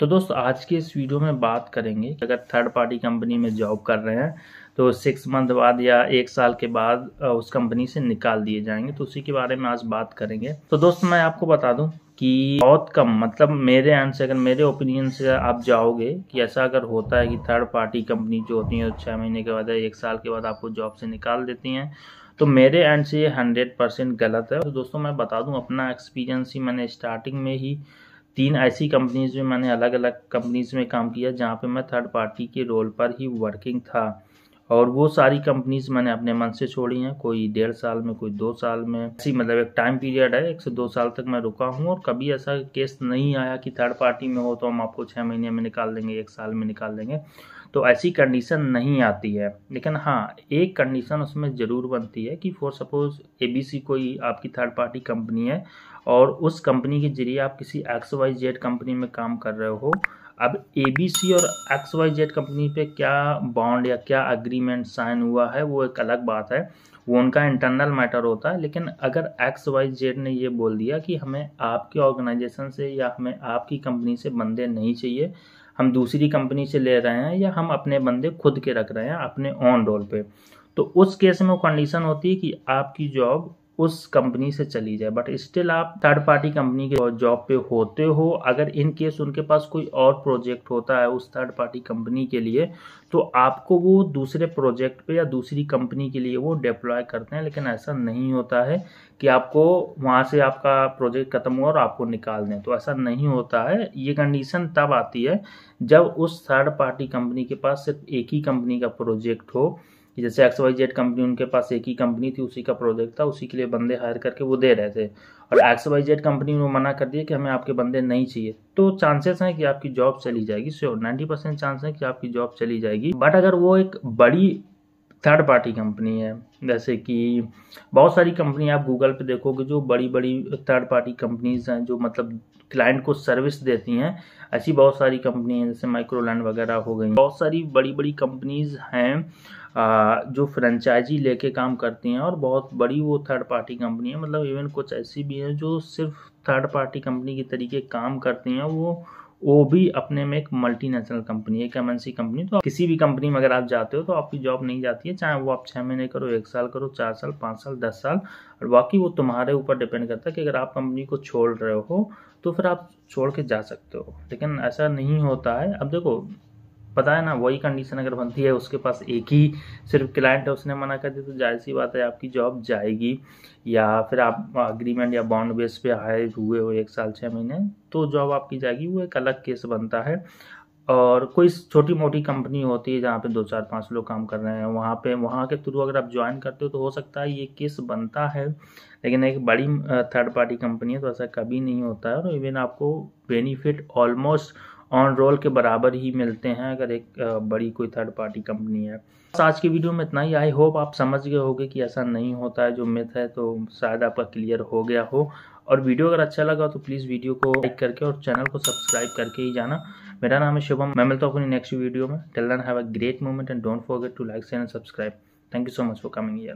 तो दोस्तों आज के इस वीडियो में बात करेंगे अगर थर्ड पार्टी कंपनी में जॉब कर रहे हैं तो सिक्स मंथ बाद या एक साल के बाद उस कंपनी से निकाल दिए जाएंगे तो उसी के बारे में आज बात करेंगे तो दोस्तों मैं आपको बता दूं कि बहुत कम मतलब मेरे एंड से अगर मेरे ओपिनियन से आप जाओगे कि ऐसा अगर होता है कि थर्ड पार्टी कंपनी जो होती है छः महीने के बाद या एक साल के बाद आपको जॉब से निकाल देती हैं तो मेरे एंड से ये हंड्रेड परसेंट गलत है तो दोस्तों मैं बता दूं अपना एक्सपीरियंस ही मैंने स्टार्टिंग में ही तीन ऐसी कंपनीज में मैंने अलग अलग कंपनीज में काम किया जहाँ पे मैं थर्ड पार्टी के रोल पर ही वर्किंग था और वो सारी कंपनीज मैंने अपने मन से छोड़ी हैं कोई डेढ़ साल में कोई दो साल में ऐसी मतलब एक टाइम पीरियड है एक से दो साल तक मैं रुका हूँ और कभी ऐसा केस नहीं आया कि थर्ड पार्टी में हो तो हम आपको छः महीने में निकाल देंगे एक साल में निकाल देंगे तो ऐसी कंडीशन नहीं आती है लेकिन हाँ एक कंडीशन उसमें ज़रूर बनती है कि फॉर सपोज ए कोई आपकी थर्ड पार्टी कंपनी है और उस कंपनी के जरिए आप किसी एक्स वाई जेड कंपनी में काम कर रहे हो अब ए बी सी और एक्स वाई जेड कंपनी पे क्या बॉन्ड या क्या अग्रीमेंट साइन हुआ है वो एक अलग बात है वो उनका इंटरनल मैटर होता है लेकिन अगर एक्स वाई जेड ने ये बोल दिया कि हमें आपके ऑर्गेनाइजेशन से या हमें आपकी कंपनी से बंदे नहीं चाहिए हम दूसरी कंपनी से ले रहे हैं या हम अपने बंदे खुद के रख रहे हैं अपने ऑन रोल पे तो उस केस में वो कंडीशन होती है कि आपकी जॉब उस कंपनी से चली जाए बट स्टिल आप थर्ड पार्टी कंपनी के जॉब पे होते हो अगर इन केस उनके पास कोई और प्रोजेक्ट होता है उस थर्ड पार्टी कंपनी के लिए तो आपको वो दूसरे प्रोजेक्ट पे या दूसरी कंपनी के लिए वो डिप्लॉय करते हैं लेकिन ऐसा नहीं होता है कि आपको वहाँ से आपका प्रोजेक्ट ख़त्म हुआ और आपको निकाल दें तो ऐसा नहीं होता है ये कंडीशन तब आती है जब उस थर्ड पार्टी कंपनी के पास सिर्फ एक ही कंपनी का प्रोजेक्ट हो कि जैसे एक्स वाई जेड कंपनी उनके पास एक ही कंपनी थी उसी का प्रोजेक्ट था उसी के लिए बंदे हायर करके वो दे रहे थे और एक्स वाई जेड कंपनी ने मना कर दिया कि हमें आपके बंदे नहीं चाहिए तो चांसेस हैं कि आपकी जॉब चली जाएगी श्योर नाइन्टी परसेंट चांस है कि आपकी जॉब चली जाएगी बट अगर वो एक बड़ी थर्ड पार्टी कंपनी है जैसे कि बहुत सारी कंपनी आप गूगल पे देखोगे जो बड़ी बड़ी थर्ड पार्टी कंपनीज हैं जो मतलब क्लाइंट को सर्विस देती हैं ऐसी बहुत सारी कंपनी हैं जैसे माइक्रोलैंड वगैरह हो गई बहुत सारी बड़ी बड़ी कंपनीज हैं जो फ्रेंचाइजी लेके काम करती हैं और बहुत बड़ी वो थर्ड पार्टी कंपनी है मतलब इवन कुछ ऐसी भी हैं जो सिर्फ थर्ड पार्टी कंपनी के तरीके काम करती हैं वो वो भी अपने में एक मल्टीनेशनल कंपनी है एक एम कंपनी तो किसी भी कंपनी में अगर आप जाते हो तो आपकी जॉब नहीं जाती है चाहे वो आप छः महीने करो एक साल करो चार साल पाँच साल दस साल और बाकी वो तुम्हारे ऊपर डिपेंड करता है कि अगर आप कंपनी को छोड़ रहे हो तो फिर आप छोड़ के जा सकते हो लेकिन ऐसा नहीं होता है अब देखो पता है ना वही कंडीशन अगर बनती है उसके पास एक ही सिर्फ क्लाइंट है उसने मना कर दिया तो जाहिर सी बात है आपकी जॉब जाएगी या फिर आप अग्रीमेंट या बॉन्ड बेस पे हायर हुए हो एक साल छः महीने तो जॉब आपकी जाएगी वो एक अलग केस बनता है और कोई छोटी मोटी कंपनी होती है जहाँ पे दो चार पाँच लोग काम कर रहे हैं वहाँ पे वहाँ के थ्रू अगर आप ज्वाइन करते हो तो हो सकता है ये केस बनता है लेकिन एक बड़ी थर्ड पार्टी कंपनी है तो ऐसा कभी नहीं होता है और इवन आपको बेनिफिट ऑलमोस्ट ऑन रोल के बराबर ही मिलते हैं अगर एक बड़ी कोई थर्ड पार्टी कंपनी है आज की वीडियो में इतना ही आई होप आप समझ गए होंगे कि ऐसा नहीं होता है जो मिथ है तो शायद आपका क्लियर हो गया हो और वीडियो अगर अच्छा लगा तो प्लीज़ वीडियो को लाइक करके और चैनल को सब्सक्राइब करके ही जाना मेरा नाम है शुभम मैं मिलता हूँ अपनी नेक्स्ट वीडियो में till then have a great moment and don't forget to like and subscribe thank you so much for coming year